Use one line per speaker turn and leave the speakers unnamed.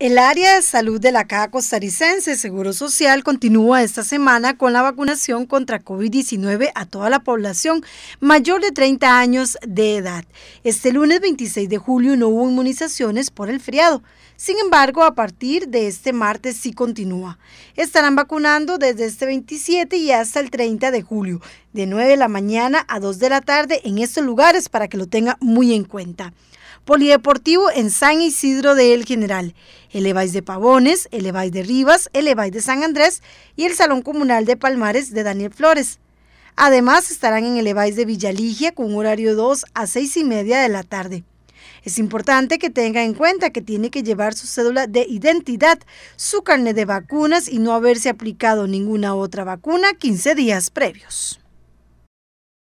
El área de salud de la Caja Costarricense Seguro Social continúa esta semana con la vacunación contra COVID-19 a toda la población mayor de 30 años de edad. Este lunes 26 de julio no hubo inmunizaciones por el friado. Sin embargo, a partir de este martes sí continúa. Estarán vacunando desde este 27 y hasta el 30 de julio, de 9 de la mañana a 2 de la tarde en estos lugares para que lo tenga muy en cuenta. Polideportivo en San Isidro de El General el de Pavones, el de Rivas, el de San Andrés y el Salón Comunal de Palmares de Daniel Flores. Además, estarán en el EBAIS de Villaligia con horario 2 a 6 y media de la tarde. Es importante que tenga en cuenta que tiene que llevar su cédula de identidad, su carnet de vacunas y no haberse aplicado ninguna otra vacuna 15 días previos.